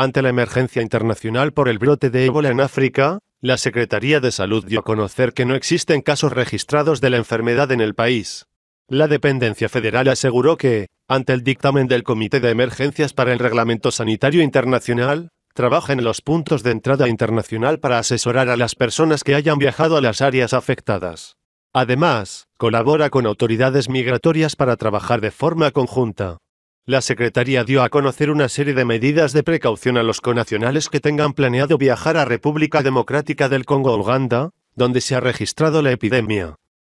Ante la emergencia internacional por el brote de ébola en África, la Secretaría de Salud dio a conocer que no existen casos registrados de la enfermedad en el país. La dependencia federal aseguró que, ante el dictamen del Comité de Emergencias para el Reglamento Sanitario Internacional, trabaja en los puntos de entrada internacional para asesorar a las personas que hayan viajado a las áreas afectadas. Además, colabora con autoridades migratorias para trabajar de forma conjunta. La Secretaría dio a conocer una serie de medidas de precaución a los conacionales que tengan planeado viajar a República Democrática del Congo Uganda, donde se ha registrado la epidemia.